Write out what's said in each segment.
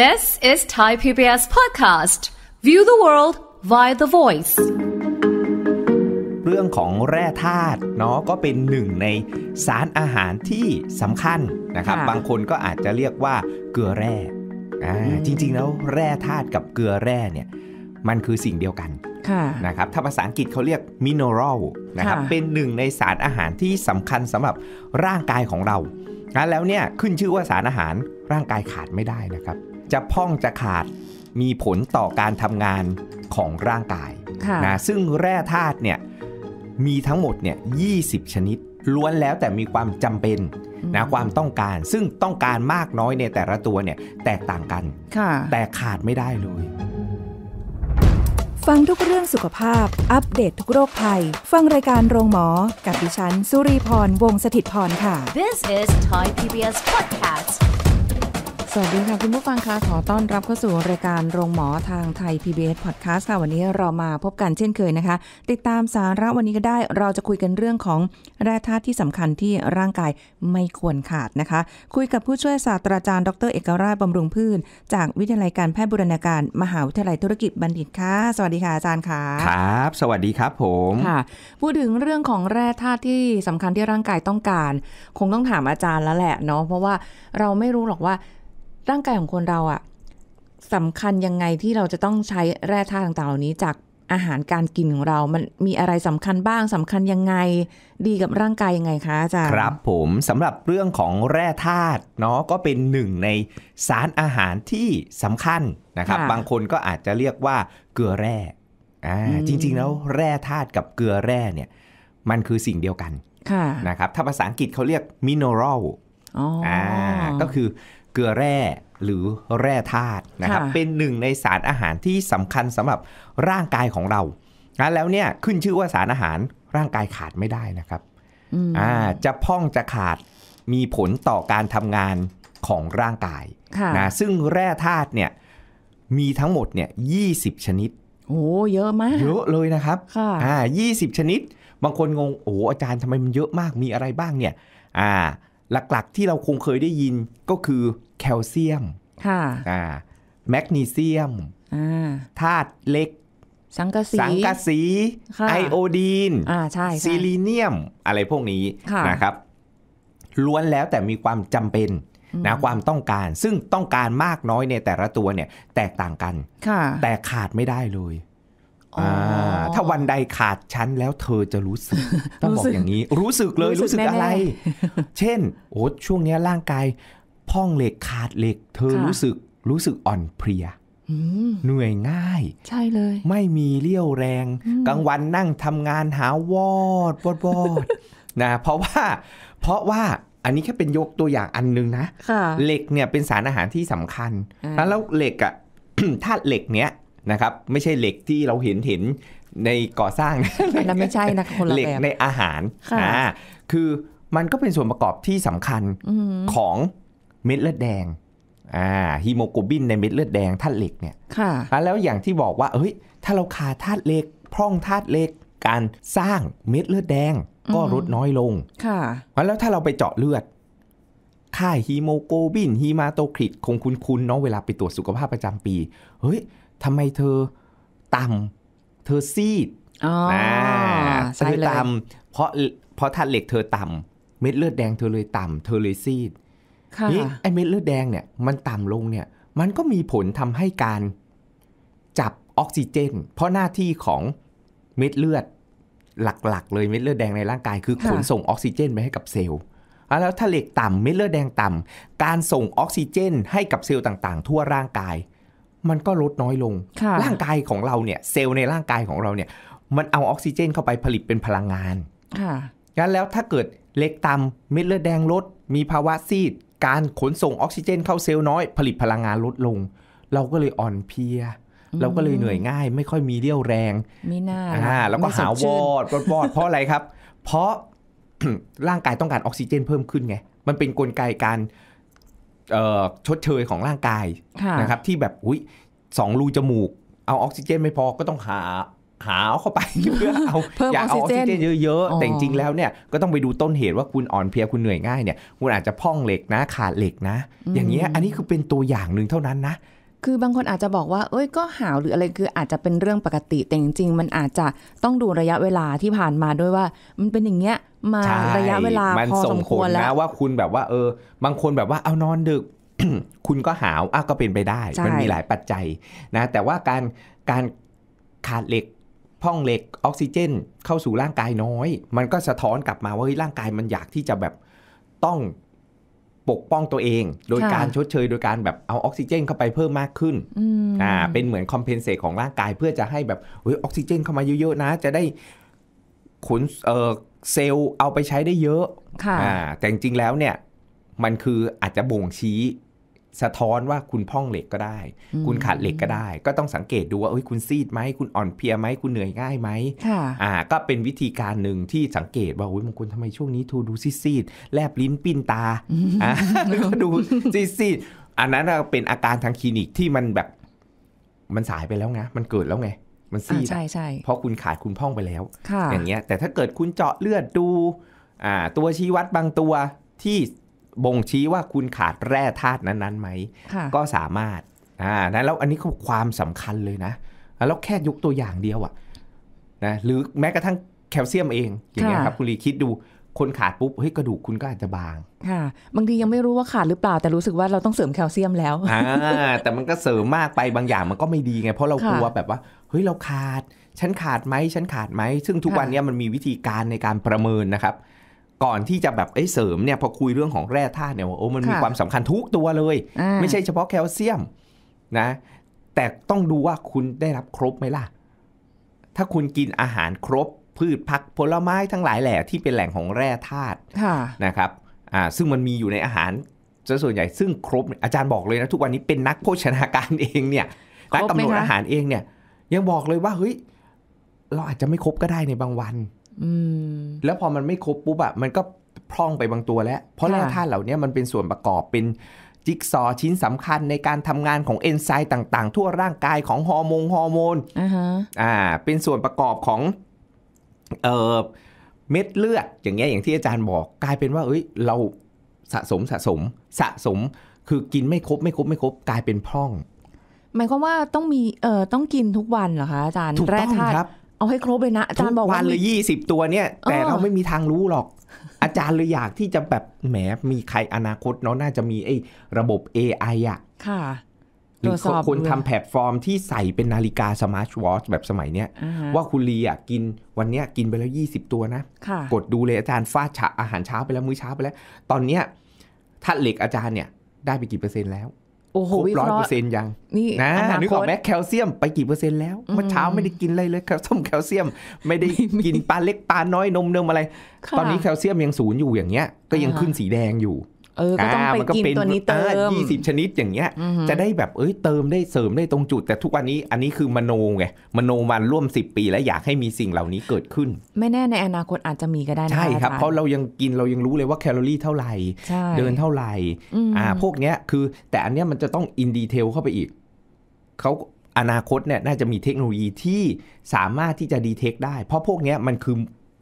This is Thai PBS podcast. View the world via the voice. เรื่องของแร่ธาตุเนาะก็เป็นหนึ่งในสารอาหารที่สำคัญนะครับ บางคนก็อาจจะเรียกว่าเกลือแร่จริงๆแล้วแร่ธาตุกับเกลือแร่เนี่ยมันคือสิ่งเดียวกันนะครับ ถ้าภาษาอังกฤษเขาเรียกมินเนอรัลนะครับ เป็นหนึ่งในสารอาหารที่สำคัญสำหรับร่างกายของเรา แล้วเนี่ยขึ้นชื่อว่าสารอาหารร่างกายขาดไม่ได้นะครับจะพองจะขาดมีผลต่อการทำงานของร่างกายนะซึ่งแร่ธาตุเนี่ย มีทั้งหมดเนี่ย20 ชนิด ล้วนแล้วแต่มีความจำเป็นนะความต้องการซึ่งต้องการมากน้อยในแต่ละตัวเนี่ย แตกต่างกันแต่ขาดไม่ได้เลย ฟังทุกเรื่องสุขภาพ อัปเดตททุกโรคภัยฟังรายการโรงหมอ กับดิฉันสุรีพรวงศิตพรค่ะ This is Thai PBS Podcast สวัสดีค่ะคุณผู้ฟังคะขอต้อนรับเข้าสู่รายการโรงหมอทางไทย PBS Podcast ค่ะวันนี้เรามาพบกันเช่นเคยนะคะ ติดตามสาระวันนี้ก็ได้เราจะคุยกันเรื่องของแร่ธาตุที่สำคัญที่ร่างกายไม่ควรขาดนะคะ คุยกับผู้ช่วยศาสตราจารย์ดรเอกราชบำรุงพืชจากวิทยาลัยการแพทย์บุรณาการมหาวิทยาลัยธุรกิจบัณฑิตค่ะสวัสดีค่ะอาจารย์ค่ะครับ สวัสดีครับผมค่ะพูดถึงเรื่องของแร่ธาตุที่สำคัญที่ร่างกายต้องการ คงต้องถามอาจารย์แล้วแหละเนาะเพราะว่าเราไม่รู้หรอกว่าร่างกายของคนเราอะสำคัญยังไงที่เราจะต้องใช้แร่ธาตุต่างๆเหล่านี้จากอาหารการกินของเรา มันมีอะไรสำคัญบ้างสำคัญยังไงดีกับร่างกายยังไงคะอาจารย์ครับผมสำหรับเรื่องของแร่ธาตุเนาะก็เป็นหนึ่งในสารอาหารที่สำคัญนะครับ บางคนก็อาจจะเรียกว่าเกลือแร่อ่าจริงๆ แล้วแร่ธาตุกับเกลือแร่เนี่ยมันคือสิ่งเดียวกันนะครับถ้าภาษาอังกฤษเขาเรียกมินเนอรัลอ่าก็คือเกลือแร่หรือแร่ธาตุนะครับ เป็นหนึ่งในสารอาหารที่สำคัญสำหรับร่างกายของเรานะแล้วเนี่ยขึ้นชื่อว่าสารอาหารร่างกายขาดไม่ได้นะครับอ่า จะพ่องจะขาดมีผลต่อการทำงานของร่างกายนะซึ่งแร่ธาตุเนี่ยมีทั้งหมดเนี่ยยีชนิด โอ้เยอะมากเยอะเลยนะครับค่ะอ่ายีชนิดบางคนงงโอ้อาจารย์ทำไมมันเยอะมาก มีอะไรบ้างเนี่ย อ่าหลักๆที่เราคงเคยได้ยินก็คือแคลเซียม ค่ะอ่าแมกนีเซียมอ่าธาตุเหล็ก สังกะสีสังกะสี ไอโอดีนอ่าใช่ซิลิเนียมอะไรพวกนี้นะครับ ล้วนแล้วแต่มีความจำเป็น นะความต้องการซึ่งต้องการมากน้อยในแต่ละตัวเนี่ย แตกต่างกันแต่ขาดไม่ได้เลยถ้าวันใดขาดฉันแล้วเธอจะรู้สึกต้องบอกอย่างนี้รู้สึกเลยรู้สึกอะไร เช่นโอ้ช่วงนี้ร่างกายพองเหล็กขาดเหล็ก เธอรู้สึกรู้สึกอ่อนเพลียเหนื่อยง่ายใช่เลย ไม่มีเรี่ยวแรงกลางวันนั่งทำงานหาวอดวอดวอดนะเพราะว่าเพราะว่าอันนี้แค่เป็นยกตัวอย่างอันนึงนะเหล็กเนี่ยเป็นสารอาหารที่สำคัญ แล้วเหล็กอะธาตุเหล็กเนี้ยนะครับไม่ใช่เหล็กที่เราเห็นเห็นในก่อสร้างนะไม่ใช่นะคนละแบบเหล็กในอาหารอ่าคือมันก็เป็นส่วนประกอบที่สำคัญของเม็ดเลือดแดงอ่าฮีโมโกลบินในเม็ดเลือดแดงธาตุเหล็กเนี่ยค่ะ แล้วอย่างที่บอกว่าเฮ้ยถ้าเราขาดธาตุเหล็ก พร่องธาตุเหล็กการสร้างเม็ดเลือดแดงก็ลดน้อยลงค่ะ แล้วถ้าเราไปเจาะเลือด ค่าฮีโมโกลบินฮีมาโตคริตคงคุ้นๆเนาะเวลาไปตรวจสุขภาพประจำปีเฮ้ยทำไมเธอต่ำเธอซีดอ่าใชดเลต่ำเพราะเพราะธาตุเหล็กเธอต่ำเม็ดเลือดแดง เธอเลยต่ำเธอเลยซีดนี่ไอเม็ดเลือดแดงเนี่ยมันต่ำลงเนี่ยมันก็มีผลทำให้การจับออกซิเจน เพราะหน้าที่ของเม็ดเลือดหลักๆเลยเม็ดเลือดแดงในร่างกาย คือขนส่งออกซิเจนไปให้กับเซลล์แล้วถ้าเหล็กต่ำเม็ดเลือดแดงต่ำการส่งออกซิเจนให้กับเซลล์ต่าง ๆ ทั่วร่างกายมันก็ลดน้อยลง ร่างกายของเราเนี่ย เซลล์ในร่างกายของเราเนี่ย มันเอาออกซิเจนเข้าไปผลิตเป็นพลังงาน ค่ะงั้นแล้วถ้าเกิดเล็กต่ำเม็ดเลือดแดงลด มีภาวะซีด การขนส่งออกซิเจนเข้าเซลล์น้อย ผลิตพลังงานลดลง เราก็เลยอ่อนเพลีย เราก็เลยเหนื่อยง่าย ไม่ค่อยมีเรี่ยวแรง ไม่น่าอ่าแล้วก็หาวอดวอดเพราะอะไรครับ เพราะร่างกายต้องการออกซิเจนเพิ่มขึ้นไง มันเป็นนกลไกการชดเชยของร่างกายนะครับที่แบบอุ้ยสองรูจมูกเอาออกซิเจนไม่พอก็ต้องหาหาเข้าไปเพื่อเอาอยากเอาออกซิเจนเยอะ ๆ แต่จริงแล้วเนี่ยก็ต้องไปดูต้นเหตุว่าคุณอ่อนเพลียคุณเหนื่อยง่ายเนี่ยคุณอาจจะพ่องเหล็กนะขาดเหล็กนะ อย่างเงี้ยอันนี้คือเป็นตัวอย่างหนึ่งเท่านั้นนะคือบางคนอาจจะบอกว่าเอ้ยก็หาวหรืออะไรคืออาจจะเป็นเรื่องปกติแต่จริงๆ มันอาจจะต้องดูระยะเวลาที่ผ่านมาด้วยว่ามันเป็นอย่างเงี้ยมาระยะเวลาพอสมควรแล้วว่าคุณแบบว่าเออ บางคนแบบว่าเอานอนดึกคุณก็หาวอ่ะก็เป็นไปได้ มันมีหลายปัจจัยนะแต่ว่าการการขาดเหล็กพ่องเหล็กออกซิเจนเข้าสู่ร่างกายน้อย มันก็สะท้อนกลับมาว่าร่างกายมันอยากที่จะแบบต้องปกป้องตัวเองโดยการชดเชยโดยการแบบเอาออกซิเจนเข้าไปเพิ่มมากขึ้นอ่าเป็นเหมือนคอมเพนเซตของร่างกายเพื่อจะให้แบบยออกซิเจนเข้ามาเยอะๆนะ จะได้ขนเอ่อเซลล์เอาไปใช้ได้เยอะค่ะอ่าแต่จริงๆแล้วเนี่ยมันคืออาจจะบ่งชี้สะท้อนว่าคุณพ่องเหล็กก็ได้ คุณขาดเหล็กก็ได้ ก็ต้องสังเกตดูว่าเอ้ยคุณซีดไหมคุณอ่อนเพลียไหมคุณเหนื่อยง่ายไหมอ่า ก็เป็นวิธีการหนึ่งที่สังเกตว่าโอ้ยบางคนทำไมช่วงนี้ทูดูซีดแลบลิ้นปิ้นตาอ่าดูซีดอันนั้นเป็นอาการทางคลินิกที่มันแบบมันสายไปแล้วไงมันเกิดแล้วไง มันซีดใช่ใช่เพราะคุณขาดคุณพ่องไปแล้วอย่างเงี้ยแต่ถ้าเกิดคุณเจาะเลือดดู อ่าตัวชี้วัดบางตัวที่บ่งชี้ว่าคุณขาดแร่ธาตุนั้นๆไหมก็สามารถอ่านะแล้วอันนี้ค็ความสำคัญเลยนะ แล้วแค่ยกตัวอย่างเดียวอะนะ หรือแม้กระทั่งแคลเซียมเองอย่างเงี้ยครับ คุณลีคิดดูคนขาดปุ๊บเฮ้ยกระดูกคุณก็อาจจะบางค่ะบางทียังไม่รู้ว่าขาดหรือเปล่าแต่รู้สึกว่าเราต้องเสริมแคลเซียมแล้วอ่าแต่มันก็เสริมมากไปบางอย่างมันก็ไม่ดีไง เพราะเรากลัวแบบว่าเฮ้ยเราขาด ฉันขาดไหมฉันขาดไหมซึ่งทุกวันนี้มันมีวิธีการในการประเมินนะครับก่อน ที่จะแบบเอ้เสริมเนี่ยพอคุยเรื่องของแร่ธาตุเนี่ยโอ้มันมีความสำคัญทุกตัวเลย ไม่ใช่เฉพาะแคลเซียมนะแต่ต้องดูว่าคุณได้รับครบไหมล่ะ ถ้าคุณกินอาหารครบพืชผักผลไม้ทั้งหลายแหล่ที่เป็นแหล่งของแร่ธาตุนะครับอ่าซึ่งมันมีอยู่ในอาหารส่วนใหญ่ซึ่งครบอาจารย์บอกเลยนะ ทุกวันนี้เป็นนักโภชนาการเองเนี่ยนักกำหนดอาหารเองเนี่ยยังบอกเลยว่าเฮ้ยเราอาจจะไม่ครบก็ได้ในบางวันแล้วพอมันไม่ครบปุ๊บอะมันก็พร่องไปบางตัวแล้ว เพราะแร่ธาตุเหล่านี้มันเป็นส่วนประกอบเป็นจิ๊กซอชิ้นสำคัญในการทำงานของเอนไซม์ต่าง ๆ ทั่วร่างกายของฮอร์โมนฮอร์โมนอ่าเป็นส่วนประกอบของเเม็ดเลือดอย่างเงี้ยอย่างที่อาจารย์บอกกลายเป็นว่า เอ้ยเราสะสมสะสมสะสมคือกินไม่ครบ ไม่ครบไม่ครบกลายเป็นพร่อง หมายความว่าต้องมีเอ่อต้องกินทุกวันเหรอคะอาจารย์ถูกต้องครับเอาให้ครบเลยนะอาจารย์บอกว่าวันเลยยี่สิบตัวเนี่ย แต่เราไม่มีทางรู้หรอก อาจารย์เลยอยากที่จะแบบแหมมีใครอนาคตเนาะน่าจะมีไอ้ระบบ AI อ่ะค่ะ หรือคนทำแพลตฟอร์มที่ใส่เป็นนาฬิกาสมาร์ทวอชแบบสมัยเนี้ย ว่าคุณลีอ่ะกินวันเนี้ยกินไปแล้วยี่สิบตัวนะ กดดูเลยอาจารย์ฟาดะอาหารเช้าไปแล้ว มื้อเช้าไปแล้ว ตอนเนี้ยท้าเหล็กอาจารย์เนี่ยได้ไปกี่เปอร์เซ็นต์แล้วโอ้โหครบร้อยเปอร์เซ็นต์ยัง นี่นะนึกออกไหมแคลเซียมไปกี่เปอร์เซ็นต์แล้ว เมื่อเช้าไม่ได้กินอะไรเลยแคลส้มแคลเซียมไม่ได้กินปลาเล็กปลาน้อยนมเนิมอะไร ตอนนี้แคลเซียมยังศูนย์อยู่อย่างเงี้ย ก็ยังขึ้นสีแดงอยู่เออก็ต้องไปกินตัวนี้เติมยี่สิบชนิดอย่างเงี้ย จะได้แบบ เอ้ย เติมได้เสริมได้ตรงจุด แต่ทุกวันนี้อันนี้คือมโนไง มโนมันร่วมสิบปีแล้วอยากให้มีสิ่งเหล่านี้เกิดขึ้น ไม่แน่ในอนาคตอาจจะมีก็ได้นะใช่ครับ เพราะเรายังกินเรายังรู้เลยว่าแคลอรี่เท่าไหร่ เดินเท่าไหร่ อ่า พวกเนี้ยคือ แต่อันเนี้ยมันจะต้องอินดีเทลเข้าไปอีก เขาอนาคตเนี่ยน่าจะมีเทคโนโลยีที่สามารถที่จะดีเทคได้ เพราะพวกเนี้ยมันคือ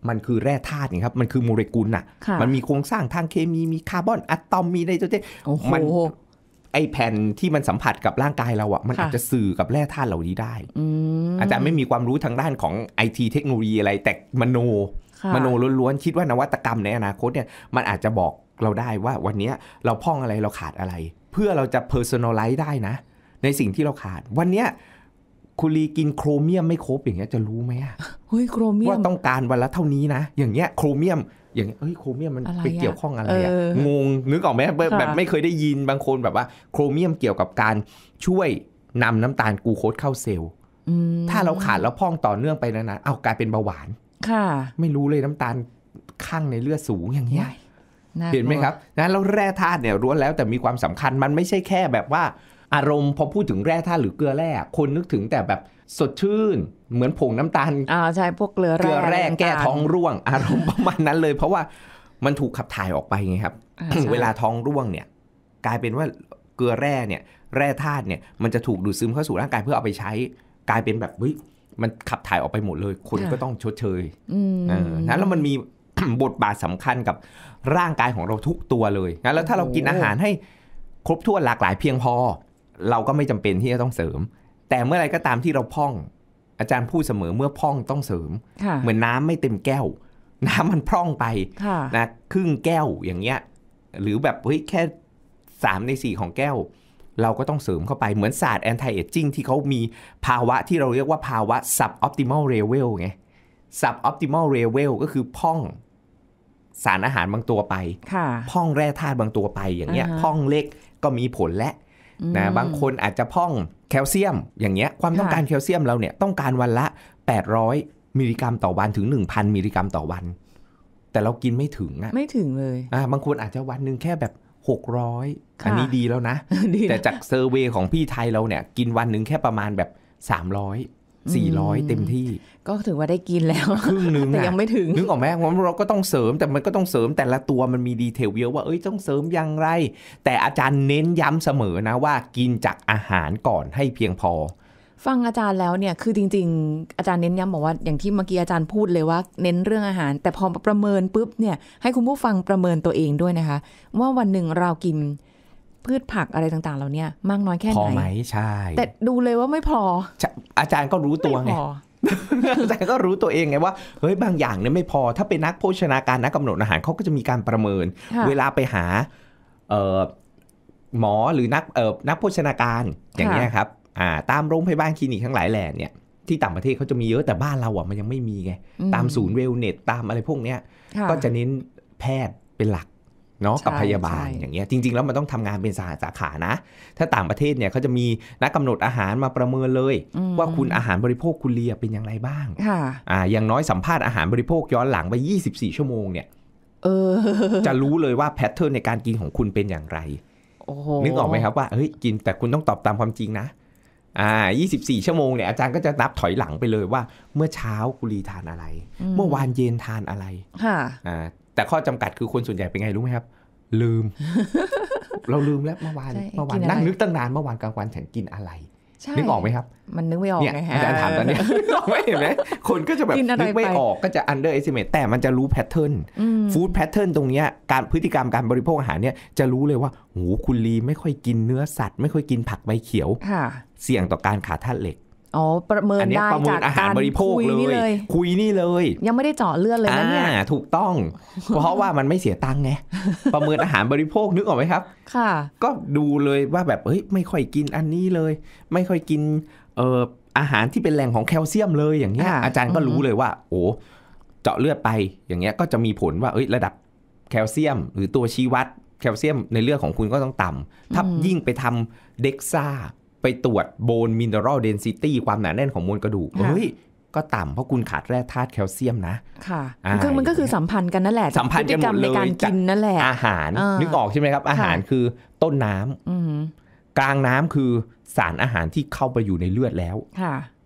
มันคือแร่ธาตุนี่ครับมันคือโมเลกุลน่ะ มันมีโครงสร้างทางเคมี มีคาร์บอนอะตอมมีไนตัรเจนมันไอแผ่นที่มันสัมผัสกับร่างกายเราอะมันอาจจะสื่อกับแร่ธาตุเหล่านี้ได้อาจจะไม่มีความรู้ทางด้านของไอทีเทคโนโลยีอะไรแต่มโนมโนล้วนๆ คิดว่านวัตกรรมในอนาคตเนี่ยมันอาจจะบอกเราได้ว่าวันนี้เราพ่องอะไรเราขาดอะไร เพื่อเราจะ personalize ได้นะ ในสิ่งที่เราขาด วันนี้คุรีกินโครเมียมไม่ครบอย่างเงี้ยจะรู้ไหมะเฮ้ยโครเมียมว่าต้องการวันละเท่านี้นะ อย่างเงี้ยโครเมียม อย่างเี้ยโครเมียมมันไปเกี่ยวข้องอะไรอะงงนึกออกไหมแบบไม่เคยได้ยินบางคนแบบว่าโครเมียมเกี่ยวกับการช่วยนำน้ำตาลกูโคสเข้าเซลล์ถ้าเราขาดแล้วพองต่อเนื่องไปนานๆเอากลายเป็นเบาหวาน ค่ะไม่รู้เลยน้ำตาลข้างในเลือดสูงอย่างเงี้ยเห็นไหมครับนะแล้วแร่ธาตุเนี่ยรู้แล้วแต่มีความสำคัญมันไม่ใช่แค่แบบว่าอารมณ์พอพูดถึงแร่ธาตุหรือเกลือแร่คนนึกถึงแต่แบบสดชื่นเหมือนผงน้ำตาลอ่าใช่พวกเกลือแร่เกลือแร่แก้ท้องร่วงอารมณ์ประมาณนั้นเลย เพราะว่ามันถูกขับถ่ายออกไปไงครับเวลาท้องร่วงเนี่ย กลายเป็นว่าเกลือแร่เนี่ย แร่ธาตุเนี่ยมันจะถูกดูดซึมเข้าสู่ร่างกายเพื่อเอาไปใช้ กลายเป็นแบบมันขับถ่ายออกไปหมดเลยคนก็ต้องชดเชยนะแล้วมันมีบทบาทสำคัญกับร่างกายของเราทุกตัวเลยนะแล้วถ้าเรากินอาหารให้ครบถ้วนหลากหลายเพียงพอเราก็ไม่จำเป็นที่จะต้องเสริม แต่เมื่อไรก็ตามที่เราพ่อง อาจารย์พูดเสมอเมื่อพ่องต้องเสริม เหมือนน้าไม่เต็มแก้ว น้ำมันพร่องไปนะครึ่งแก้วอย่างเงี้ยหรือแบบเฮ้ยแค่สามในสี่ของแก้ว เราก็ต้องเสริมเข้าไปเหมือนศาสตร์แอนตี้เอจจิ้งที่เขามีภาวะที่เราเรียกว่าภาวะ sub optimal level ไง sub optimal level ก็คือพ่องสารอาหารบางตัวไปพ่องแร่ธาตุบางตัวไปอย่างเงี้ยพ่องเล็กก็มีผลและนะบางคนอาจจะพ่องแคลเซียม อย่างเงี้ยความต้องการแคลเซียมเราเนี่ยต้องการวันละ 800 มิลลิกรัมต่อวันถึง 1,000 มิลลิกรัมต่อวัน แต่เรากินไม่ถึงอะไม่ถึงเลยอ่าบางคนอาจจะวันหนึ่งแค่แบบ 600 อันนี้ดีแล้วนะ แต่จากเซอร์เวยของพี่ไทยเราเนี่ยกินวันหนึ่งแค่ประมาณแบบ 300สี่ร้อยเต็มที่ ก็ถือว่าได้กินแล้วครึ่งนึงแต่ยังไม่ถึงนึกออกไหมว่าเราก็ต้องเสริมแต่มันก็ต้องเสริมแต่ละตัวมันมีดีเทลเยอะว่าเอ้ยต้องเสริมอย่างไรแต่อาจารย์เน้นย้ำเสมอนะว่ากินจากอาหารก่อนให้เพียงพอ ฟังอาจารย์แล้วเนี่ยคือจริง ๆ อาจารย์เน้นย้ำบอกว่าอย่างที่เมื่อกี้อาจารย์พูดเลยว่าเน้นเรื่องอาหาร แต่พอประเมินปุ๊บเนี่ย ให้คุณผู้ฟังประเมินตัวเองด้วยนะคะ ว่าวันหนึ่งเรากินพืชผักอะไรต่างๆเราเนี่ยมากน้อยแค่ไหนพอไหมใช่แต่ดูเลยว่าไม่พอ อาจารย์ก็รู้ตัวไงอาจารย์ก็รู้ตัวเองไงว่าเฮ้ยบางอย่างเนี่ยไม่พอถ้าเป็นนักโภชนาการนักกำหนดอาหารเขาก็จะมีการประเมิน เวลาไปหาหมอหรือนักนักโภชนาการอย่างเงี้ยครับตามโรงพยาบาลคลินิกทั้งหลายแหล่เนี่ยที่ต่างประเทศเขาจะมีเยอะแต่บ้านเราอ่ะมันยังไม่มีไงตามศูนย์เวลเน็ตตามอะไรพวกเนี้ยก็จะเน้นแพทย์เป็นหลักเนาะกับพยาบาลอย่างเงี้ยจริงๆ แล้วมันต้องทำงานเป็นสาสาขานะ ถ้าต่างประเทศเนี่ยเขาจะมีนักกาหนดอาหารมาประเมินเลย ว่าคุณอาหารบริโภคคุณเลียเป็นอย่างไรบ้างอ่าอย่างน้อยสัมภาษณ์อาหารบริโภคย้อนหลังไป 24 ชั่วโมงเนี่ยจะรู้เลยว่าแพทเทิร์นในการกินของคุณเป็นอย่างไรนึกออกไหมครับว่าเฮ้ยกินแต่คุณต้องตอบตามความจริงนะ อ่า24ชั่วโมงเนี่ยอาจารย์ก็จะนับถอยหลังไปเลยว่าเมื่อเช้ากุลีทานอะไร เมื่อวานเย็นทานอะไรค่ะอ่าแต่ข้อจำกัดคือคนส่วนใหญ่เป็นไงรู้ไหมครับ ลืม เราลืมแล้วเมื่อวานเมื่อวานนั่งนึกตั้งนานเมื่อวานกลางวันฉันกินอะไร นึกออกไหมครับ มันนึกไม่ออกไงฮะอาจารย์ถามตอนนี้นึกออกไม่เห็นไหมคนก็จะแบบนึกไม่ออกก็จะ under estimate แต่มันจะรู้แพทเทิร์นฟู้ดแพทเทิร์นตรงเนี้ยการพฤติกรรมการบริโภคอาหารเนี่ยจะรู้เลยว่าโหคุณลีไม่ค่อยกินเนื้อสัตว์ ไม่ค่อยกินผักใบเขียวเสี่ยงต่อการขาดธาตุเหล็กอ๋อประเมินได้จากอาหารบริโภคเลย คุยนี่เลย ยังไม่ได้เจาะเลือดเลยนะเนี่ยถูกต้อง เพราะว่ามันไม่เสียตังค์ไงประเมินอาหารบริโภคนึกออกไหมครับ ค่ะ ก็ดูเลยว่าแบบเฮ้ยไม่ค่อยกินอันนี้เลย ไม่ค่อยกินเอ่ออาหารที่เป็นแหล่งของแคลเซียมเลยอย่างเงี้ย อาจารย์ก็รู้เลยว่าโอ้เจาะเลือดไปอย่างเงี้ยก็จะมีผลว่าเอ้ยระดับแคลเซียม หรือตัวชี้วัด แคลเซียมในเลือดของคุณก็ต้องต่ำ ถ้ายิ่งไปทำเด็กซ่าไปตรวจโบนมินเนอรัลเดนซิตี้ความหนาแน่นของมวลกระดูก เฮ้ย ก็ต่ำเพราะคุณขาดแร่ธาตุแคลเซียมนะ ค่ะคือมันก็คือสัมพันธ์กันนั่นแหละ สัมพันธ์กันหมดเลยการกินนั่นแหละ อาหาร นึกออกใช่ไหมครับ อาหารคือต้นน้ำกลางน้ำคือสารอาหารที่เข้าไปอยู่ในเลือดแล้ว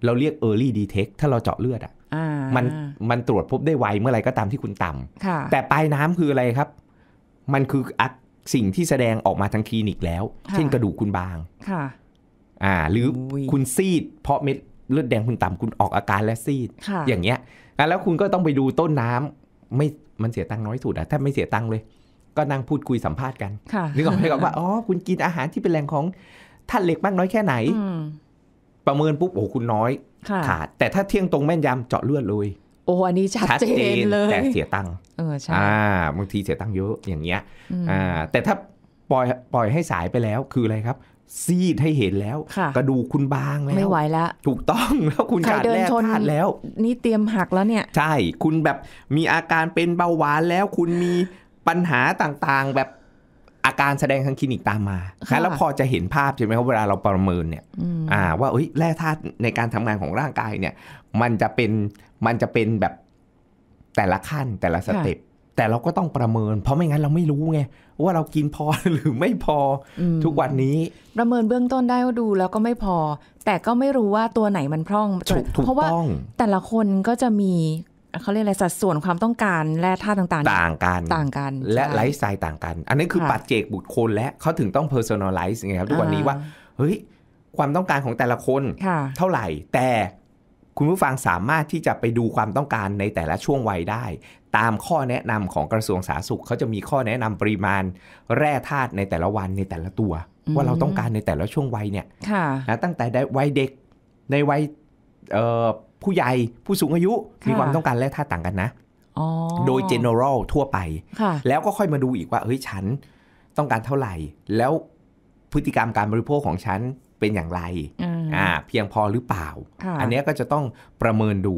เราเรียก early detect ถ้าเราเจาะเลือด อ่ะมันมันตรวจพบได้ไว เมื่อไรก็ตามที่คุณต่ำแต่ปลายน้ำคืออะไรครับ มันคือสิ่งที่แสดงออกมาทางคลินิกแล้ว เช่นกระดูกคุณบางค่ะอ่าหรือคุณซีดเพราะเม็ดเลือดแดงคุณต่ำคุณออกอาการและซีด อย่างเงี้ย แล้วคุณก็ต้องไปดูต้นน้ำไม่มันเสียตังค์น้อยสุดอะแทบไม่เสียตังค์เลย ก็นั่งพูดคุยสัมภาษณ์กันนึกออกไหมครับว่าอ๋อคุณกินอาหารที่เป็นแหล่งของธาตุเหล็กมากน้อยแค่ไหน ประเมินปุ๊บ โอ้คุณน้อยขาดแต่ถ้าเที่ยงตรงแม่นยำเจาะเลือดเลยโอ้อันนี้ชัดเจนเลยแต่เสียตังค์เออใช่อ่าบางทีเสียตังค์เยอะอย่างเงี้ยอ่าแต่ถ้าปล่อยปล่อยให้สายไปแล้วคืออะไรครับซีดให้เห็นแล้ว กระดูคุณบางแล้วไม่ไหวแล้วถูกต้องแล้วคุณขาดแร่ธาตุแล้ว นี่เตรียมหักแล้วเนี่ย ใช่คุณแบบมีอาการเป็นเบาหวานแล้ว คุณมีปัญหาต่างๆ แบบอาการแสดงทางคลินิกตามมาแล้วพอจะเห็นภาพใช่ไหมครับเวลาเราประเมินเนี่ยอ่าว่าอ้แร่ธาตุในการทำงานของร่างกายเนี่ย มันจะเป็นมันจะเป็นแบบแต่ละขั้นแต่ละสเต็ปแต่เราก็ต้องประเมินเพราะไม่งั้นเราไม่รู้ไงว่าเรากินพอหรือไม่พออทุกวันนี้ ประเมินเบื้องต้นได้ว่าดูแล้วก็ไม่พอ แต่ก็ไม่รู้ว่าตัวไหนมันพร่อง เพราะว่าแต่ละคนก็จะมีเขาเรียกอะไรสัดส่วนความต้องการและท่าต่างๆ ต่างกันต่างกัน และไลฟ์สไตล์ต่างกัน อันนี้คือปัจเจกบุคคลและเขาถึงต้องเพอร์ซอนอลไลซ์ไงครับทุกวันนี้ว่า เฮ้ยความต้องการของแต่ละคน เท่าไหร่ แต่คุณผู้ฟังสามารถที่จะไปดูความต้องการในแต่ละช่วงวัยได้ ตามข้อแนะนำของกระทรวงสาธารณสุข เขาจะมีข้อแนะนำปริมาณแร่ธาตุในแต่ละวันในแต่ละตัว ว่าเราต้องการในแต่ละช่วงวัยเนี่ยนะตั้งแต่วัยเด็กในวัยผู้ใหญ่ผู้สูงอายุ มีความต้องการแร่ธาตุต่างกันนะ โดย general ทั่วไป แล้วก็ค่อยมาดูอีกว่าเฮ้ยฉันต้องการเท่าไหร่ แล้วพฤติกรรมการบริโภคของฉันเป็นอย่างไรอ่าเพียงพอหรือเปล่า อันนี้ก็จะต้องประเมินดู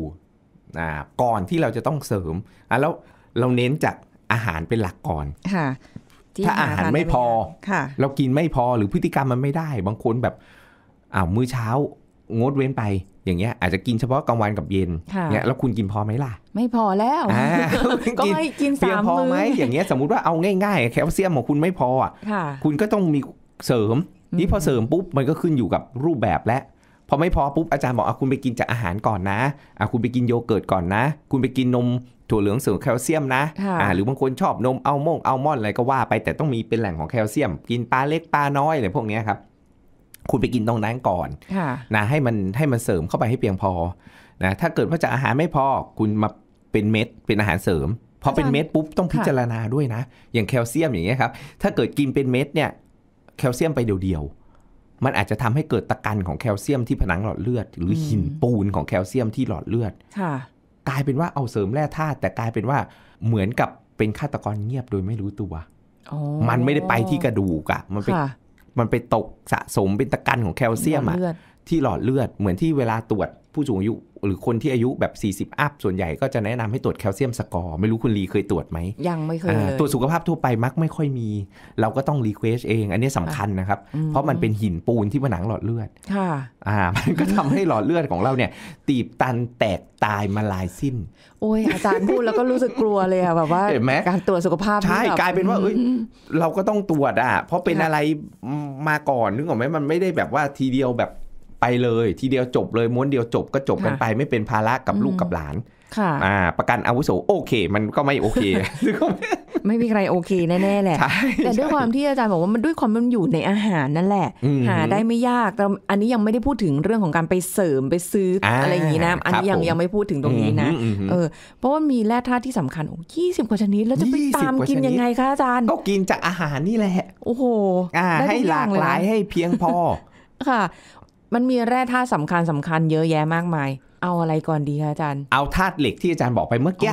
อ่าก่อนที่เราจะต้องเสริมอ่ะแล้วเราเน้นจากอาหารเป็นหลักก่อนค่ะถ้าอาหารไม่พอเรากินไม่พอหรือพฤติกรรมมันไม่ได้ บางคนแบบอ้าวมื้อเช้างดเว้นไป อย่างเงี้ย อาจจะกินเฉพาะกลางวันกับเย็นเนี่ยแล้วคุณกินพอไหมล่ะ ไม่พอแล้ว ก็ไม่กินสามยงอพอไหม อย่างเงี้ย สมมุติว่าเอาง่าย ๆ แคลเซียมของคุณไม่พออ่ะคุณก็ต้องมีเสริมนี่พอเสริมปุ๊บมันก็ขึ้นอยู่กับรูปแบบและพอไม่พอปุ๊บอาจารย์บอกอาคุณไปกินจากอาหารก่อนนะอาคุณไปกินโยเกิร์ตก่อนนะ คุณไปกินนมถั่วเหลืองเสริมแคลเซียมนะอ่าหรือบางคนชอบนมอัลมงอัลมอนอะไรก็ว่าไปแต่ต้องมีเป็นแหล่งของแคลเซียม กินปลาเล็กปลาน้อยอะไรพวกนี้ครับคุณไปกินตรงนั้นก่อนนะให้มันให้มันเสริมเข้าไปให้ เพียงพอนะ ถ้าเกิดว่าจะอาหารไม่พอคุณมาเป็นเม็ดเป็นอาหารเสริมพอเป็นเม็ดปุ๊บต้องพิจารณาด้วยนะ อย่างแคลเซียมอย่างเงี้ยครับ ถ้าเกิดกินเป็นเม็ดเนี่ยแคลเซียมไปเดียวๆมันอาจจะทำให้เกิดตะกันของแคลเซียมที่ผนังหลอดเลือด หรือหินปูนของแคลเซียมที่หลอดเลือดกลายเป็นว่าเอาเสริมแร่ธาตุแต่กลายเป็นว่าเหมือนกับเป็นฆาตกรเงียบโดยไม่รู้ตัวมันไม่ได้ไปที่กระดูกอะมันไปมันไปตกสะสมเป็นตะกันของแคลเซียมอะที่หลอดเลือดเหมือนที่เวลาตรวจผู้สูงอายุหรือคนที่อายุแบบ 40 อัพส่วนใหญ่ก็จะแนะนำให้ตรวจแคลเซียมสกอร์ ไม่รู้คุณลีเคยตรวจไหม ยังไม่เคยตรวจสุขภาพทั่วไปมักไม่ค่อยมี เราก็ต้องรีเควสเอง อันนี้สำคัญนะครับ เพราะมันเป็นหินปูนที่ผนังหลอดเลือดค่ะอ่า มันก็ทำให้หลอดเลือดของเราเนี่ย ตีบตันแตกตายมาลายสิ้นโอ้ยอาจารย์พูดแล้วก็รู้สึกกลัวเลยอะแบบว่าการตรวจสุขภาพใช่กลายเป็นว่าเอ้ยเราก็ต้องตรวจอะเพราะเป็นอะไรมาก่อนนึกออกไหมมันไม่ได้แบบว่าทีเดียวแบบไปเลยทีเดียวจบเลยม้วนเดียวจบก็จบกันไปไม่เป็นภาระกับลูก กับหลานค่ะประกันอาวุโสโอเค มันก็ไม่โอเคไม่มีใครโอเคแน่ๆแหละ แต่ด้วยความที่อาจารย์บอกว่ามันด้วยความมันอยู่ในอาหารนั่นแหละหาได้ไม่ยากแต่อันนี้ยังไม่ได้พูดถึงเรื่องของการไปเสริมไปซื้ออะไรอย่างนี้นะอันนี้ยังยังไม่พูดถึงตรงนี้นะเออเพราะว่ามีแร่ธาตุที่สำคัญโอ้ยี่สิบกว่าชนิดแล้วจะไปตามกินยังไงคะอาจารย์ก็กินจากอาหารนี่แหละโอ้โหให้หลากหลายให้เพียงพอค่ะมันมีแร่ธาตุสำคัญสำคัญเยอะแยะมากมาย เอาอะไรก่อนดีคะอาจารย์ เอาธาตุเหล็กที่อาจารย์บอกไปเมื่อกี้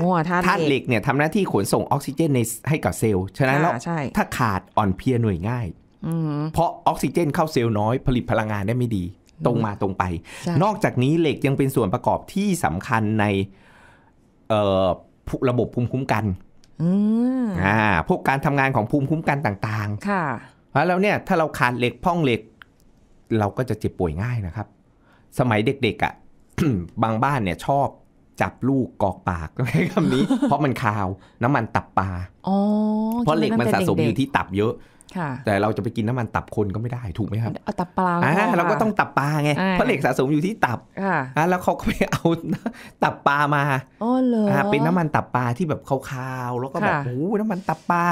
ธาตุเหล็กเนี่ยทำหน้าที่ขนส่งออกซิเจนในให้กับเซลล์ฉะนั้นแล้วถ้าขาดอ่อนเพลียหน่วยง่าย เพราะออกซิเจน เข้าเซลล์น้อยผลิตพลังงานได้ไม่ดี ตรงมาตรงไป นอกจากนี้เหล็กยังเป็นส่วนประกอบที่สำคัญในระบบภูมิคุ้มกันอ่าพวกการทำงานของภูมิคุ้มกันต่างค่ะๆะแล้วเนี่ยถ้าเราขาดเหล็กพ่องเหล็กเราก็จะเจ็บป่วยง่ายนะครับ สมัยเด็กๆอะ่ะ บางบ้านเนี่ย ชอบจับลูกกอกปากใช้คำนี้ เพราะมันคาวน้ำมันตับปลาเพราะเหล็กมันสะสมอยู่ที่ตับเยอะแต่เราจะไปกินน้ำมันตับคนก็ไม่ได้ ถูกไหมครับเอาตับปลาเราก็ต้องตับปลาไง เพราะเหล็กสะสมอยู่ที่ตับอ่าแล้วเขาก็ไปเอา ตับปลามาอ๋อเลยเป็นน้ำมันตับปลาที่แบบคาวๆ แล้วก็แบบโอ้น้ำมันตับปลา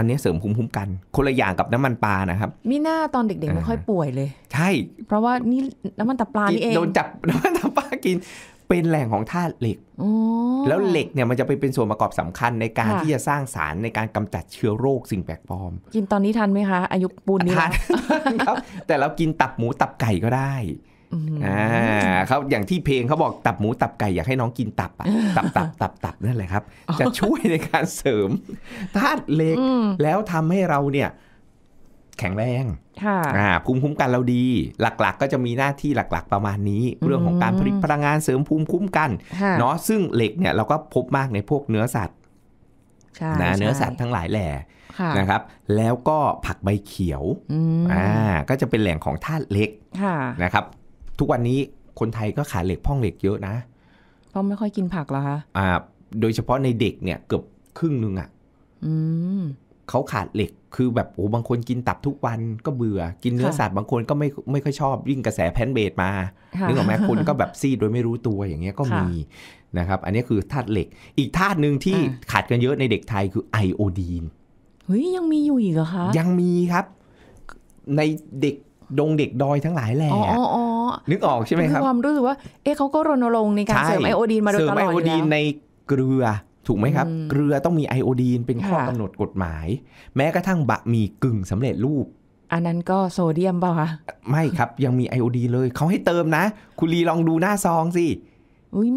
อันนี้เสริมภูมิคุ้มกัน คนละอย่างกับน้ำมันปลานะครับ มีหน้าตอนเด็กๆไม่ค่อยป่วยเลย ใช่ เพราะว่านี่น้ำมันตะปลานี่เองโดนจับน้ำมันตะปลากินเป็นแหล่งของธาตุเหล็ก แล้วเหล็กเนี่ยมันจะไปเป็นส่วนประกอบสำคัญในการที่จะสร้างสารในการกำจัดเชื้อโรคสิ่งแปลกปลอม กินตอนนี้ทันไหมคะอายุปูนนี้ทันครับ แต่เรากินตับหมูตับไก่ก็ได้อ่าเขาอย่างที่เพลงเขาบอกตับหมูตับไก่อยากให้น้องกินตับอะตับตับตับตับนั่นแหละครับ จะช่วยในการเสริมธาตุเหล็ก แล้วทำให้เราเนี่ย แข็งแรงอ่าภูมิคุ้มกันเราดี หลักๆ ก็จะมีหน้าที่หลักๆประมาณนี้ เรื่องของการผลิตพลังงานเสริมภูมิคุ้มกันเนาะซึ่งเหล็กเนี่ยเราก็พบมากในพวกเนื้อสัตว์นะเนื้อสัตว์ทั้งหลายแหล่นะครับ แล้วก็ผักใบเขียวอ่าก็จะเป็นแหล่งของธาตุเหล็กนะครับทุกวันนี้คนไทยก็ขาเหล็กพ่องเหล็กเยอะนะเพราะไม่ค่อยกินผักเหรอคะอ่าโดยเฉพาะในเด็กเนี่ยเกือบครึ่งหนึ่งอะ่ะเขาขาดเหล็กคือแบบโอ้บางคนกินตับทุกวันก็เบื่อกินเนื้อสัตว์บางคนก็ไม่ไม่ค่อยชอบยิ่งกระแสแพนเบดมานึกออกไหมคนก็แบบซีดโดยไม่รู้ตัวอย่างเงี้ยก็มีนะครับ อันนี้คือธาตุเหล็กอีกธาตุหนึ่งที่ขาดกันเยอะในเด็กไทยคือไอโอดีนเฮ้ยยังมีอยู่อีกเหรอคะยังมีครับ ในเด็กดงเด็กดอยทั้งหลายแหล่ะนึกออกใช่ไหมครับความรู้สึกว่าเอ๊ะเขาก็รณรงค์ในการเสริมไอโอดีนมาโดยตลอดเสริมไอโอดีนในเกลือ ถูกไหมครับ เกลือต้องมีไอโอดีนเป็นข้อกำหนดกฎหมาย แม้กระทั่งบะหมี่กึ่งสำเร็จรูป อันนั้นก็โซเดียมเปล่าคะไม่ครับยังมีไอโอดีเลย เขาให้เติมนะ คุณลีลองดูหน้าซองสิ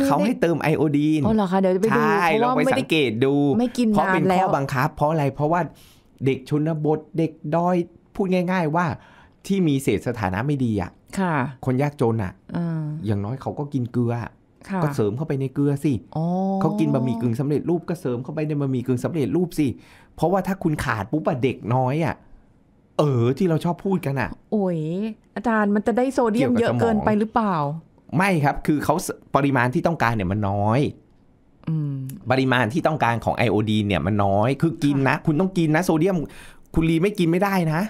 เขาให้เติมไอโอดีนอ๋อเหรอคะเดี๋ยวไปดูใช่ลองไปสังเกตดูไม่กินเพราะเป็นข้อบังคับเพราะอะไรเพราะว่าเด็กชนบทเด็กด้อยพูดง่าย ๆ ว่าที่มีเศษสถานะไม่ดีอ่ะ คนยากจนอ่ะอย่างน้อยเขาก็กินเกลือก็เสริมเข้าไปในเกลือสิเขากินบะหมี่กึ่งสำเร็จรูปก็เสริมเข้าไปในบะหมี่กึ่งสำเร็จรูปสิ เพราะว่าถ้าคุณขาดปุ๊บอะเด็กน้อยอะเออที่เราชอบพูดกันอะโอ้ยอาจารย์มันจะได้โซเดียมเยอะเกินไปหรือเปล่า ไม่ครับ คือเขาปริมาณที่ต้องการเนี่ยมันน้อย ปริมาณที่ต้องการของไอโอดีนเนี่ยมันน้อย คือกินนะคุณต้องกินนะโซเดียมคุณลีไม่กินไม่ได้นะ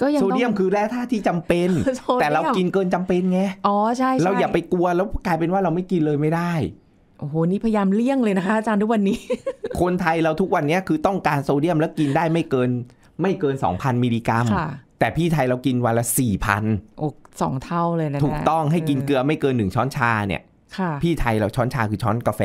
ก็ยังโซเดียมคือแร่ธาตุที่จำเป็น แต่เรากินเกินจำเป็นไง อ๋อใช่ เราอย่าไปกลัวแล้วกลายเป็นว่าเราไม่กินเลยไม่ได้ โอ้โหนี่พยายามเลี่ยงเลยนะคะอาจารย์ทุกวันนี้ คนไทยเราทุกวันนี้คือต้องการโซเดียมแล้วกินได้ไม่เกินไม่เกิน2,000มิลลิกรัมแต่พี่ไทยเรากินวันละสี่พันโอ้สองเท่าเลยนะ ถูกต้องให้กินเกลือไม่เกินหนึ่งช้อนชาเนี่ยพี่ไทยเราช้อนชาคือช้อนกาแฟ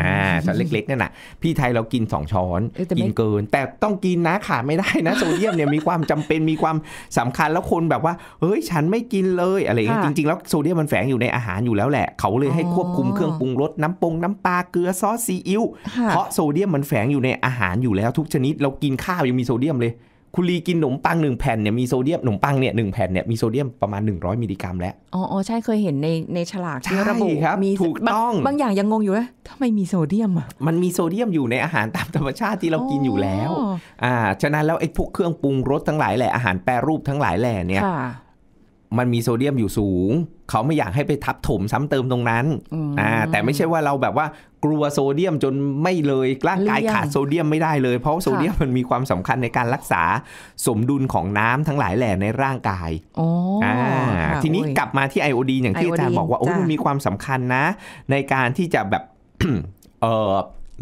อ่าช้อนเล็กๆนั่นแหะพี่ไทยเรากิน2ช้อน กินเกิน แต่ต้องกินนะขาดไม่ได้นะ โซเดียมเนี่ยมีความจำเป็นมีความสำคัญแล้วคนแบบว่า เฮ้ยฉันไม่กินเลยอะไรเงี้ยจริงๆแล้วโซเดียมมันแฝงอยู่ในอาหารอยู่แล้วแหละ เขาเลยให้ควบคุมเครื่องปรุงรสน้ำปงน้ำปลา เกลือซอส ซีอิ๊วเพราะโซเดียมมันแฝงอยู่ในอาหารอยู่แล้วทุกชนิดเรากินข้าวยังมีโซเดียมเลยคุณลีกินขนมปังหนึ่งแผ่นเนี่ยมีโซเดียมขนมปังเนี่ยหนึ่งแผ่นเนี่ยมีโซเดียมประมาณ 100 มิลลิกรัมแล้วอ๋อใช่เคยเห็นในในฉลากที่ระบุมีถูกต้องบางอย่างยังงงอยู่ลยทำไมมีโซเดียมอ่ะมันมีโซเดียมอยู่ในอาหารตามธรรมชาติที่เรากินอยู่แล้วอ่าฉะนั้นแล้วไอ้พวกเครื่องปรุงรสทั้งหลายแหละอาหารแปรรูปทั้งหลายแหล่เนี่ยมันมีโซเดียมอยู่สูง เขาไม่อยากให้ไปทับถมซ้ำเติมตรงนั้นอ่าแต่ไม่ใช่ว่าเราแบบว่ากลัวโซเดียมจนไม่เลยร่างกายขาดโซเดียมไม่ได้เลยเพราะโซเดียมมันมีความสำคัญในการรักษาสมดุลของน้ำทั้งหลายแหล่ในร่างกายอออทีนี้กลับมาที่ไอโอดีอย่างที่อาจารย์บอกว่า โอ้มันมีความสำคัญนะ ในการที่จะแบบเออ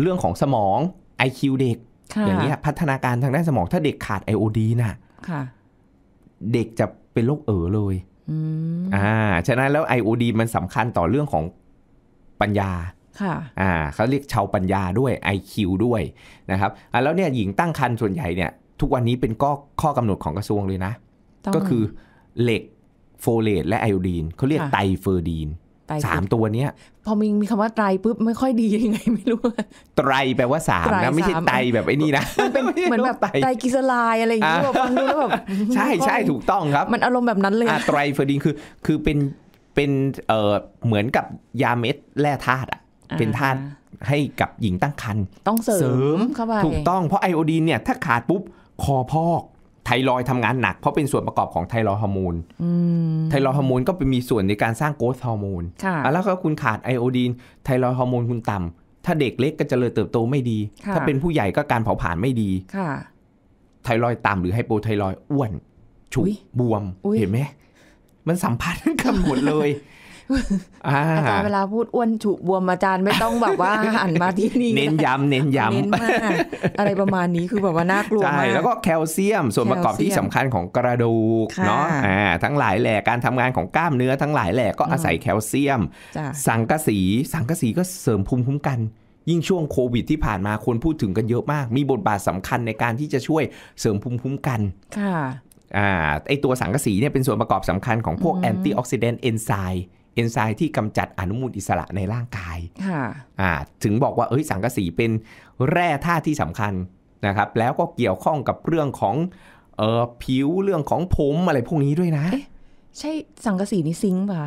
เรื่องของสมอง IQ เด็ก อย่างนี้พัฒนาการทางด้านสมอง ถ้าเด็กขาดไอโอดีน่ะ เด็กจะเป็นโรคเอ๋อเลยอ่าฉะนั้นแล้วไอโอดีมันสำคัญต่อเรื่องของปัญญา ค่ะ อ่า เขาเรียกชาวปัญญาด้วย IQ ด้วยนะครับ อ่าแล้วเนี่ยหญิงตั้งครรภ์ส่วนใหญ่เนี่ย ทุกวันนี้เป็นก็ข้อกำหนดของกระทรวงเลยนะ ก็คือเหล็กโฟเลตและไอโอดีนเขาเรียกไตเฟอร์ดีนไตรสามตัวเนี้ยพอมีมีคำว่า ไตรปุ๊บไม่ค่อยดี ยังไงไม่รู้ไตรแปลว่าสามนะไม่ใช่ไตแบบไอ้นี่นะมันเป็นเหมือนแบบไตรกิสลาย อะไรอย่างเงี้ยฟังดูแล้วแบบใช่ใช่ถูกต้องครับ มันอารมณ์แบบนั้นเลยไตรเฟอร์ดินคือ คือเป็นเป็นเอ่อเหมือนกับยาเม็ดแร่ธาตุอ่ะเป็นธาตุให้กับหญิงตั้งครรภ์ต้องเสริมเข้าไปถูกต้องเพราะไอโอดีนเนี่ยถ้าขาดปุ๊บ คอพอกไทรอยทำงานหนักเพราะเป็นส่วนประกอบของไทรอยฮอร์โมน ไทรอยฮอร์โมนก็เป็นมีส่วนในการสร้างโกรทฮอร์โมนแล้วก็คุณขาดไอโอดีน ไทรอยฮอร์โมนคุณต่ำ ถ้าเด็กเล็กก็จเจริญเติบโตไม่ดี ถ้าเป็นผู้ใหญ่ก็การเผาผลาญไม่ดี ไทรอยต่ำหรือไฮโปไทรอยอ้วนฉุยบวม เห็นไหม มันสัมพันธ์กันหมดเลยอาจารย์เวลาพูดอ้วนฉุบวมอาจารย์ไม่ต้องแบบว่าหันมาที่นี่ เน้นย้ำเน้นย้ำเน้นมากอะไรประมาณนี้คือแบบว่าน่ากลัวมากแล้วก็แคลเซียมส่วนประกอบที่สำคัญของกระดูกเนาะทั้งหลายแหล่การทำงานของกล้ามเนื้อ ทั้งหลายแหล่ก็อาศัยแคลเซียม สังกะสีสังกะสีก็เสริมภูมิคุ้มกัน ยิ่งช่วงโควิดที่ผ่านมาคนพูดถึงกันเยอะมาก มีบทบาทสำคัญในการที่จะช่วยเสริมภูมิคุ้มกันค่ะอ่าไอตัวสังกะสีเนี่ยเป็นส่วนประกอบสำคัญของพวกแอนตี้ออกซิแดนต์เอนไซมเอนไซม์ที่กำจัดอนุมูลอิสระในร่างกายอ่าถึงบอกว่าเอ้ยสังกะสีเป็นแร่ธาตุที่สำคัญนะครับ แล้วก็เกี่ยวข้องกับเรื่องของเอ่อผิวเรื่องของผมอะไรพวกนี้ด้วยนะ ใช่สังกะสีนี่ซิงค์ป่ะ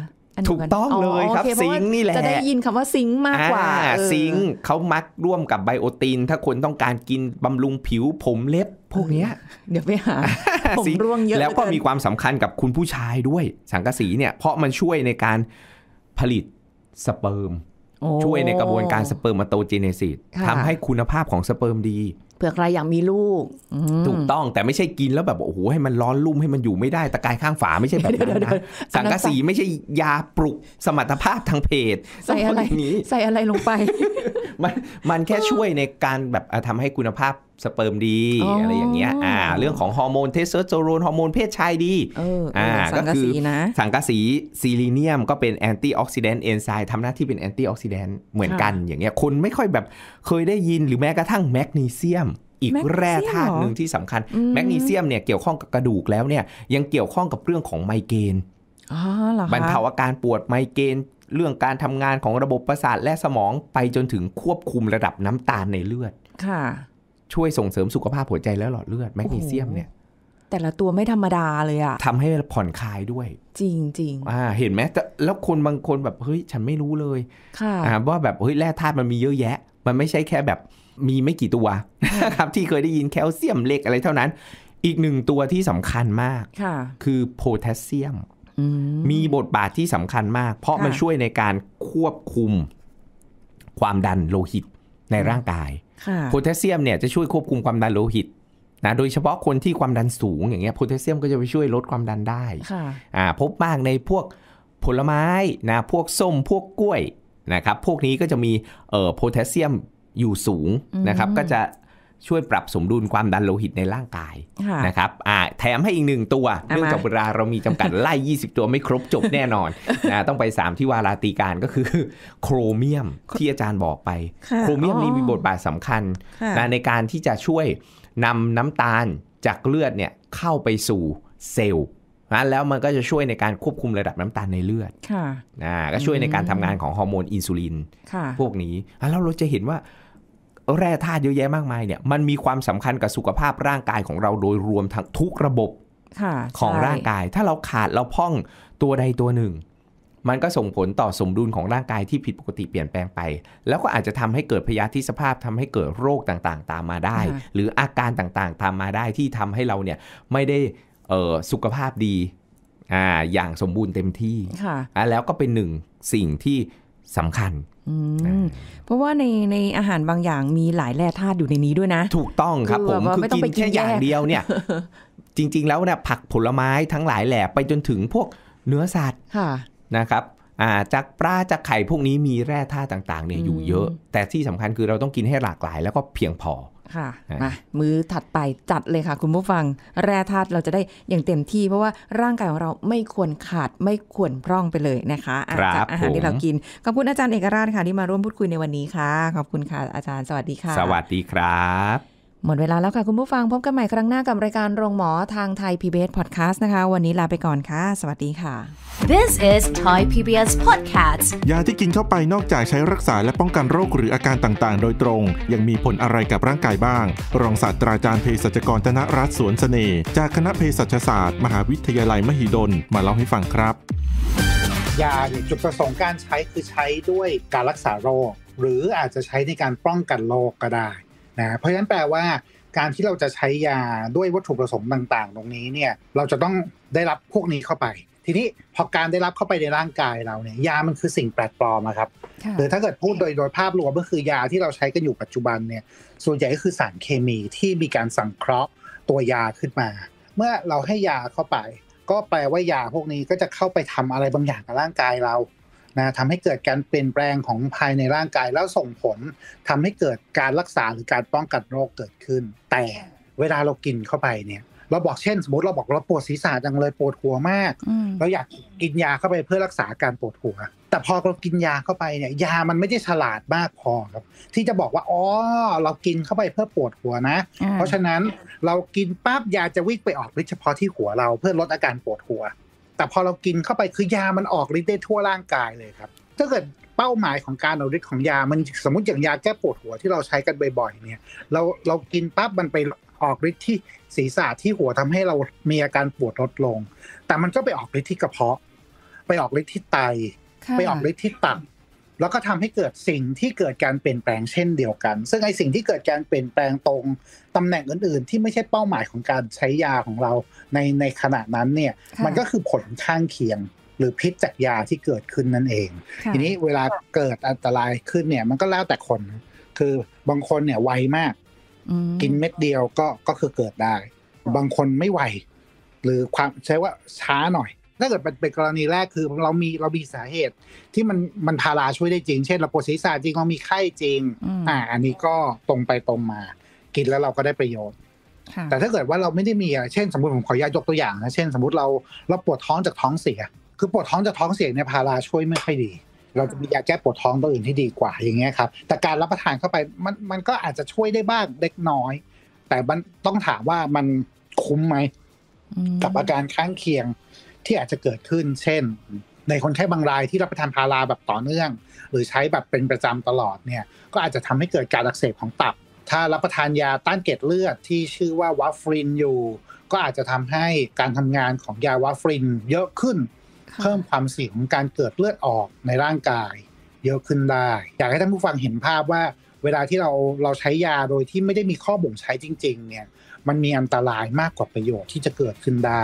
ถูกต้องเลยครับ ซิงนี่แหละ จะได้ยินคำว่าซิงมากกว่าซิงเขามักร่วมกับไบโอติน ถ้าคนต้องการกินบำรุงผิวผมเล็บ พวกเนี้ย เดี๋ยวไปหา ผมร่วงเยอะแล้วก็มีความสำคัญกับคุณผู้ชายด้วย สังกะสีเนี่ย เพราะมันช่วยในการผลิตสเปิร์มช่วยในกระบวนการสเปิร์มมาโตเจเนซิสทำให้คุณภาพของสเปิร์มดีผื่อใครอยากมีลูก ถูกต้องแต่ไม่ใช่กินแล้วแบบ โอ้โห ให้มันร้อนลุ่มให้มันอยู่ไม่ได้ตะกายข้างฝาไม่ใช่แบบนั้นนะ สังกะสีไม่ใช่ยาปลุกสมรรถภาพทางเพศใส่อะไรใส่อะไรลงไปมันมันแค่ช่วยในการแบบทำให้คุณภาพสเปิร์มดีอะไรอย่างเงี้ย อ่า เรื่องของฮอร์โมนเทสโทสเตอโรนฮอร์โมนเพศชายดีอ่าก็คือสังกะสีซีลิเนียมก็เป็นแอนตี้ออกซิแดนต์เอนไซม์ทำหน้าที่เป็นแอนตี้ออกซิแดนต์เหมือนกันอย่างเงี้ยคนไม่ค่อยแบบเคยได้ยินหรือแม้กระทั่งแมกนีเซียม อีกแร่ธาตุหนึ่งที่สำคัญแมกนีเซียม เนี่ยเกี่ยวข้องกับกระดูกแล้วเนี่ย ยังเกี่ยวข้องกับเรื่องของไมเกรนบรรเทาอาการปวดไมเกรนเรื่องการทำงานของระบบประสาทและสมองไปจนถึงควบคุมระดับน้ำตาลในเลือด ค่ะช่วยส่งเสริมสุขภาพหัวใจและหลอดเลือด แมกนีเซียมเนี่ย แต่ละตัวไม่ธรรมดาเลยอะทำให้ผ่อนคลายด้วย จริงจริงอ่าเห็นไหมแล้วคนบางคนแบบเฮ้ยฉันไม่รู้เลยค่ะอ่ว่าแบบเฮ้ยแร่ธาตุมันมีเยอะแยะ มันไม่ใช่แค่แบบมีไม่กี่ตัวนะครับ ที่เคยได้ยินแคลเซียมเหล็กอะไรเท่านั้น อีกหนึ่งตัวที่สำคัญมากค่ะ คือโพแทสเซียมมีบทบาทที่สำคัญมาก เพราะมันช่วยในการควบคุม ความดันโลหิตในร่างกายโพแทสเซียมเนี่ยจะช่วยควบคุมความดันโลหิตนะ โดยเฉพาะคนที่ความดันสูงอย่างเงี้ยโพแทสเซียมก็จะไปช่วยลดความดันได้อ่าพบมากในพวกผลไม้นะพวกส้ม พวกกล้วยนะครับ พวกนี้ก็จะมีเอ่อโพแทสเซียมอยู่สูงนะครับก็จะช่วยปรับสมดุลความดันโลหิตในร่างกายนะครับแถมให้อีกหนึ่งตัวเนื่องจากเวลาเรามีจำกัดไล่ 20 ตัวไม่ครบจบแน่นอนนะต้องไป 3 ที่วาราตีการก็คือ โครเมียมที่อาจารย์บอกไป โครเมียมนี่มีบทบาทสำคัญนะในการที่จะช่วยนำน้ำตาลจากเลือดเนี่ยเข้าไปสู่เซลล์นะแล้วมันก็จะช่วยในการควบคุมระดับน้ำตาลในเลือดค่ะนะก็ช่วยในการทำงานของฮอร์โมนอินซูลินพวกนี้แล้วเราจะเห็นว่าแร่ธาตุเยอะแยะมากมายเนี่ยมันมีความสำคัญกับสุขภาพร่างกายของเราโดยรวมทั้งทุกระบบของร่างกาย ถ้าเราขาดเราพ่องตัวใดตัวหนึ่ง มันก็ส่งผลต่อสมดุลของร่างกายที่ผิดปกติเปลี่ยนแปลงไป แล้วก็อาจจะทำให้เกิดพยาธิสภาพทำให้เกิดโรคต่างๆ ตามมาได้ หรืออาการต่างๆตามมาได้ที่ทำให้เราเนี่ยไม่ได้สุขภาพดีออย่างสมบูรณ์เต็มที่แล้วก็เป็นหนึ่งสิ่งที่สำคัญ เพราะว่าในในอาหารบางอย่างมีหลายแร่ธาตุอยู่ในนี้ด้วยนะ ถูกต้องครับผม คือกินแค่อย่างเดียวเนี่ย จริง ๆ แล้วเนี่ยผักผลไม้ทั้งหลายแหล่ไปจนถึงพวกเนื้อสัตว์นะครับาจากปลาจากไข่พวกนี้มีแร่ธาตุต่าง ๆ เนี่ยอยู่เยอะ แต่ที่สำคัญคือเราต้องกินให้หลากหลายแล้วก็เพียงพอค่ะมามือถัดไปจัดเลยค่ะคุณผู้ฟังแร่ธาตุเราจะได้อย่างเต็มที่เพราะว่าร่างกายของเราไม่ควรขาดไม่ควรพร่องไปเลยนะคะจากอาหารที่เรากินขอบคุณอาจารย์เอกราชค่ะ ที่มาร่วมพูดคุยในวันนี้ค่ะ ขอบคุณค่ะอาจารย์สวัสดีค่ะ สวัสดีครับหมดเวลาแล้วค่ะ คุณผู้ฟังพบกันใหม่ครั้งหน้ากับ รายการโรงหมอทางไทย PBS Podcast นะคะ วันนี้ลาไปก่อนค่ะ สวัสดีค่ะ This is Thai PBS Podcast ยาที่กินเข้าไปนอกจากใช้รักษาและป้องกันโรคหรืออาการต่างๆ โดยตรง ยังมีผลอะไรกับร่างกายบ้าง รองศาสตราจารย์เภสัชกรธนรัตน์สวนเสน่ห์จากคณะเภสัชศาสตร์มหาวิทยาลัยมหิดล มาเล่าให้ฟังครับยาเนี่ยจุดประสงค์การใช้คือใช้ด้วยการรักษาโรค หรืออาจจะใช้ในการป้องกันโรคก็ได้นะเพราะฉะนั้นแปลว่าการที่เราจะใช้ยาด้วยวัตถุประสงค์ต่างๆ ตรงนี้เนี่ยเราจะต้องได้รับพวกนี้เข้าไป ทีนี้พอการได้รับเข้าไปในร่างกายเราเนี่ยยามันคือสิ่งแปลกปลอมครับหรือถ้าเกิดพูดโดยโดยภาพรวมก็คือยาที่เราใช้กันอยู่ปัจจุบันเนี่ยส่วนใหญ่ก็คือสารเคมีที่มีการสังเคราะห์ตัวยาขึ้นมา เมื่อเราให้ยาเข้าไป ก็แปลว่ายาพวกนี้ก็จะเข้าไปทำอะไรบางอย่างกับร่างกายเรานะทำให้เกิดการเปลี่ยนแปลงของภายในร่างกายแล้วส่งผลทำให้เกิดการรักษาหรือการป้องกันโรคเกิดขึ้น แต่เวลาเรากินเข้าไปเนี่ยเราบอกเช่นสมมติเราบอกเราปวดศีรษะจังเลยปวดหัวมาก เราอยากกินยาเข้าไปเพื่อรักษาการปวดหัว แต่พอเรากินยาเข้าไปเนี่ยยามันไม่ได้ฉลาดมากพอครับที่จะบอกว่าอ๋อเรากินเข้าไปเพื่อปวดหัวนะ เพราะฉะนั้นเรากินปั๊บยาจะวิ่งไปออกเฉพาะที่หัวเราเพื่อลดอาการปวดหัวแต่พอเรากินเข้าไปคือยา มันออกฤทธิ์ได้ทั่วร่างกายเลยครับ ถ้าเกิดเป้าหมายของการออกฤทธิ์ของยา มันสมมติอย่างยาแก้ปวดหัวที่เราใช้กันบ่อย ๆ เนี่ย เราเรากินปั๊บมันไปออกฤทธิ์ที่ศีรษะที่หัวทำให้เรามีอาการปวดลดลง แต่มันก็ไปออกฤทธิ์ที่กระเพาะ ไปออกฤทธิ์ที่ไต ไปออกฤทธิ์ที่ตับแล้วก็ทำให้เกิดสิ่งที่เกิดการเปลี่ยนแปลงเช่นเดียวกัน ซึ่งไอสิ่งที่เกิดการเปลี่ยนแปลงตรงตำแหน่งอื่นๆ ที่ไม่ใช่เป้าหมายของการใช้ยาของเราในในขณะนั้นเนี่ย มันก็คือผลข้างเคียงหรือพิษจากยาที่เกิดขึ้นนั่นเอง ทีนี้เวลาเกิดอันตรายขึ้นเนี่ย มันก็แล้วแต่คน คือบางคนเนี่ยไวมากกินเม็ดเดียวก็ก็คือเกิดได้ บางคนไม่ไวหรือความใช้ว่าช้าหน่อยถ้าเกิดเป็นกรณีแรกคือเรามีเรามีสาเหตุ ที่มันมันพาราช่วยได้จริง เช่น เราปวดศีรษะจริงเรามีไข้จริงอ่า อันนี้ก็ตรงไปตรงมา กินแล้วเราก็ได้ประโยชน์แต่ถ้าเกิดว่าเราไม่ได้มีเช่น สมมติผมขออนุญาตยกตัวอย่างนะเช่น สมมติเราเราปวดท้องจากท้องเสีย คือปวดท้องจากท้องเสียเนี่ยพาราช่วยไม่ค่อยดี เราจะมียาแก้ปวดท้องตัวอื่นที่ดีกว่าอย่างเงี้ยครับ แต่การรับประทานเข้าไปมันมันก็อาจจะช่วยได้บ้างเล็กน้อย แต่มันต้องถามว่ามันคุ้มไหมกับอาการข้างเคียงที่อาจจะเกิดขึ้น เช่น ในคนไข้บางรายที่รับประทานพาราแบบต่อเนื่อง หรือใช้แบบเป็นประจำตลอดเนี่ยก็อาจจะทำให้เกิดการอักเสบของตับ ถ้ารับประทานยาต้านเกล็ดเลือดที่ชื่อว่าวัฟฟรินอยู่ ก็อาจจะทำให้การทำงานของยาวัฟฟรินเยอะขึ้น เพิ่มความเสี่ยงของการเกิดเลือดออกในร่างกาย เยอะขึ้นได้อยากให้ท่านผู้ฟังเห็นภาพว่า เวลาที่เราเราใช้ยาโดยที่ไม่ได้มีข้อบ่งใช้จริงๆเนี่ยมันมีอันตรายมากกว่าประโยชน์ที่จะเกิดขึ้นได้